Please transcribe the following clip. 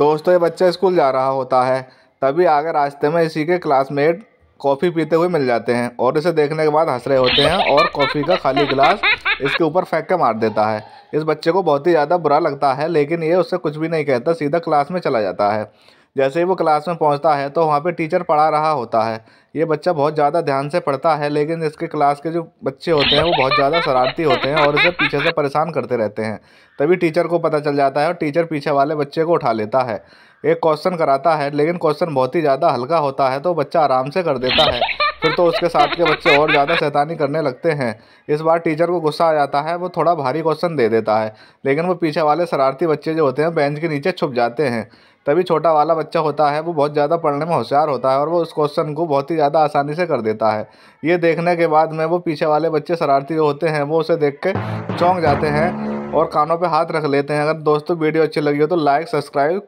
दोस्तों ये बच्चा स्कूल जा रहा होता है तभी आगे रास्ते में इसी के क्लासमेट कॉफ़ी पीते हुए मिल जाते हैं और इसे देखने के बाद हंस रहे होते हैं और कॉफ़ी का खाली गिलास इसके ऊपर फेंक के मार देता है इस बच्चे को बहुत ही ज़्यादा बुरा लगता है लेकिन ये उससे कुछ भी नहीं कहता सीधा क्लास में चला जाता है जैसे ही वो क्लास में पहुंचता है तो वहाँ पे टीचर पढ़ा रहा होता है ये बच्चा बहुत ज़्यादा ध्यान से पढ़ता है लेकिन इसके क्लास के जो बच्चे होते हैं वो बहुत ज़्यादा शरारती होते हैं और इसे पीछे से परेशान करते रहते हैं तभी टीचर को पता चल जाता है और टीचर पीछे वाले बच्चे को उठा लेता है एक क्वेश्चन कराता है लेकिन क्वेश्चन बहुत ही ज़्यादा हल्का होता है तो बच्चा आराम से कर देता है फिर तो उसके साथ के बच्चे और ज़्यादा शैतानी करने लगते हैं इस बार टीचर को गुस्सा आ जाता है वो थोड़ा भारी क्वेश्चन दे देता है लेकिन वो पीछे वाले शरारती बच्चे जो होते हैं बेंच के नीचे छुप जाते हैं तभी छोटा वाला बच्चा होता है वो बहुत ज़्यादा पढ़ने में होशियार होता है और वो उस क्वेश्चन को बहुत ही ज़्यादा आसानी से कर देता है ये देखने के बाद में वो पीछे वाले बच्चे शरारती जो होते हैं वो उसे देख के चौंक जाते हैं और कानों पे हाथ रख लेते हैं अगर दोस्तों वीडियो अच्छी लगी हो तो लाइक सब्सक्राइब